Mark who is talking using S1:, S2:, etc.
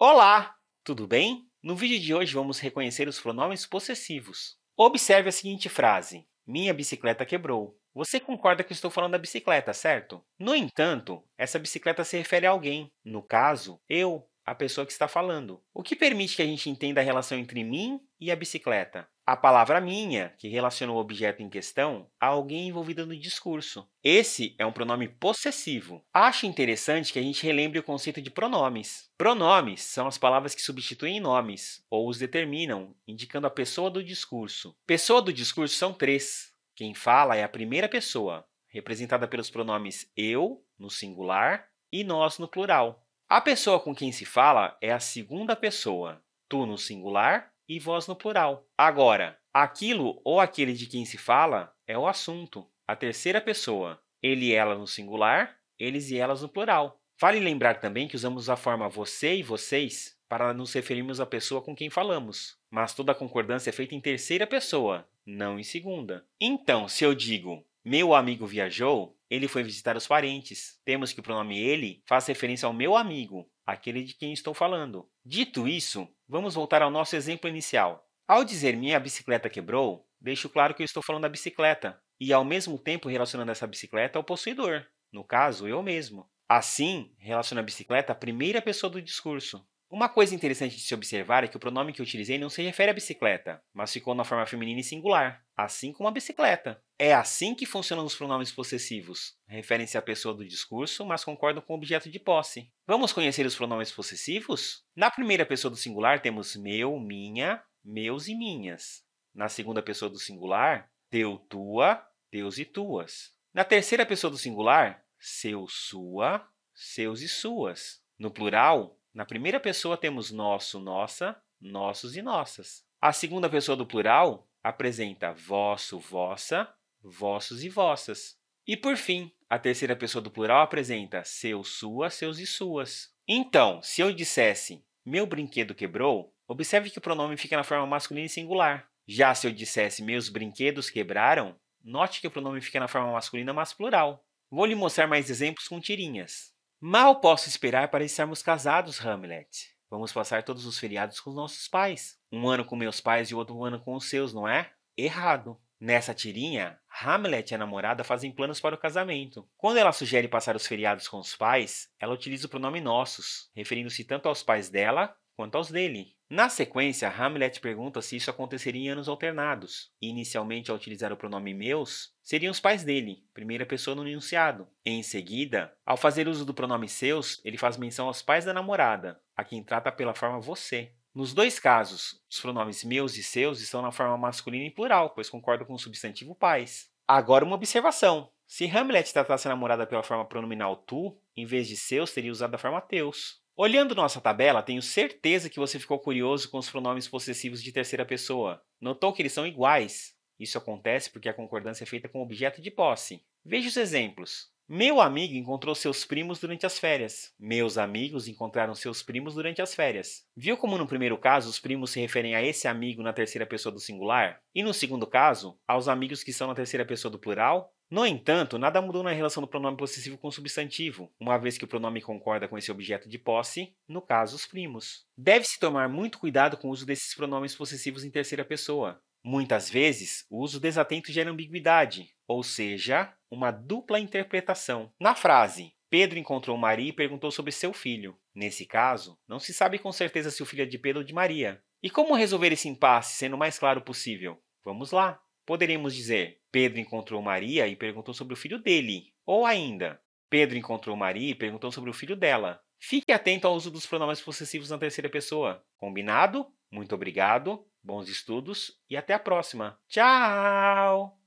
S1: Olá, tudo bem? No vídeo de hoje vamos reconhecer os pronomes possessivos. Observe a seguinte frase: Minha bicicleta quebrou. Você concorda que estou falando da bicicleta, certo? No entanto, essa bicicleta se refere a alguém, no caso, eu, a pessoa que está falando, o que permite que a gente entenda a relação entre mim e a bicicleta a palavra minha, que relaciona o objeto em questão, a alguém envolvido no discurso. Esse é um pronome possessivo. Acho interessante que a gente relembre o conceito de pronomes. Pronomes são as palavras que substituem nomes ou os determinam, indicando a pessoa do discurso. Pessoa do discurso são três. Quem fala é a primeira pessoa, representada pelos pronomes eu, no singular, e nós, no plural. A pessoa com quem se fala é a segunda pessoa, tu, no singular, e voz no plural. Agora, aquilo ou aquele de quem se fala é o assunto, a terceira pessoa. Ele e ela no singular, eles e elas no plural. Vale lembrar também que usamos a forma você e vocês para nos referirmos à pessoa com quem falamos, mas toda a concordância é feita em terceira pessoa, não em segunda. Então, se eu digo meu amigo viajou, ele foi visitar os parentes. Temos que o pronome ele faz referência ao meu amigo, aquele de quem estou falando. Dito isso, vamos voltar ao nosso exemplo inicial. Ao dizer minha bicicleta quebrou, deixo claro que eu estou falando da bicicleta e ao mesmo tempo relacionando essa bicicleta ao possuidor, no caso, eu mesmo. Assim, relaciona a bicicleta à primeira pessoa do discurso, uma coisa interessante de se observar é que o pronome que utilizei não se refere à bicicleta, mas ficou na forma feminina e singular, assim como a bicicleta. É assim que funcionam os pronomes possessivos. Referem-se à pessoa do discurso, mas concordam com o objeto de posse. Vamos conhecer os pronomes possessivos? Na primeira pessoa do singular temos meu, minha, meus e minhas. Na segunda pessoa do singular, teu, tua, teus e tuas. Na terceira pessoa do singular, seu, sua, seus e suas. No plural, na primeira pessoa temos nosso, nossa, nossos e nossas. A segunda pessoa do plural apresenta vosso, vossa, vossos e vossas. E por fim, a terceira pessoa do plural apresenta seu, sua, seus e suas. Então, se eu dissesse meu brinquedo quebrou, observe que o pronome fica na forma masculina e singular. Já se eu dissesse meus brinquedos quebraram, note que o pronome fica na forma masculina, mas plural. Vou lhe mostrar mais exemplos com tirinhas. Mal posso esperar para estarmos casados, Hamlet. Vamos passar todos os feriados com nossos pais. Um ano com meus pais e outro ano com os seus, não é? Errado. Nessa tirinha, Hamlet e a namorada fazem planos para o casamento. Quando ela sugere passar os feriados com os pais, ela utiliza o pronome nossos, referindo-se tanto aos pais dela quanto aos dele. Na sequência, Hamlet pergunta se isso aconteceria em anos alternados. Inicialmente, ao utilizar o pronome meus, seriam os pais dele, primeira pessoa no enunciado. Em seguida, ao fazer uso do pronome seus, ele faz menção aos pais da namorada, a quem trata pela forma você. Nos dois casos, os pronomes meus e seus estão na forma masculina e plural, pois concorda com o substantivo pais. Agora, uma observação. Se Hamlet tratasse a namorada pela forma pronominal tu, em vez de seus, teria usado a forma teus. Olhando nossa tabela, tenho certeza que você ficou curioso com os pronomes possessivos de terceira pessoa. Notou que eles são iguais. Isso acontece porque a concordância é feita com o objeto de posse. Veja os exemplos. Meu amigo encontrou seus primos durante as férias. Meus amigos encontraram seus primos durante as férias. Viu como no primeiro caso os primos se referem a esse amigo na terceira pessoa do singular? E no segundo caso, aos amigos que são na terceira pessoa do plural? No entanto, nada mudou na relação do pronome possessivo com o substantivo, uma vez que o pronome concorda com esse objeto de posse, no caso, os primos. Deve-se tomar muito cuidado com o uso desses pronomes possessivos em terceira pessoa. Muitas vezes, o uso desatento gera ambiguidade, ou seja, uma dupla interpretação. Na frase, Pedro encontrou Maria e perguntou sobre seu filho. Nesse caso, não se sabe com certeza se o filho é de Pedro ou de Maria. E como resolver esse impasse sendo o mais claro possível? Vamos lá! Poderíamos dizer: Pedro encontrou Maria e perguntou sobre o filho dele. Ou ainda, Pedro encontrou Maria e perguntou sobre o filho dela. Fique atento ao uso dos pronomes possessivos na terceira pessoa. Combinado? Muito obrigado, bons estudos e até a próxima. Tchau!